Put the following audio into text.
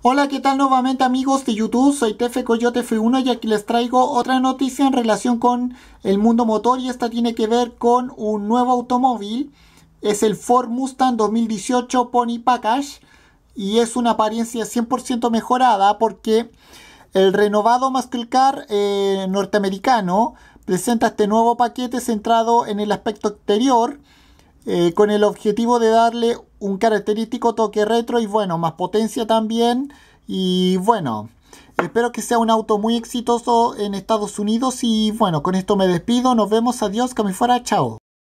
Hola, ¿qué tal nuevamente amigos de YouTube? Soy Tefe Coyote F1 y aquí les traigo otra noticia en relación con el mundo motor y esta tiene que ver con un nuevo automóvil. Es el Ford Mustang 2018 Pony Package y es una apariencia 100% mejorada porque el renovado Muscle Car eh, norteamericano presenta este nuevo paquete centrado en el aspecto exterior eh, con el objetivo de darle un característico toque retro y bueno, más potencia también. Y bueno, espero que sea un auto muy exitoso en Estados Unidos y bueno, con esto me despido, nos vemos, adiós, que fuera, chao.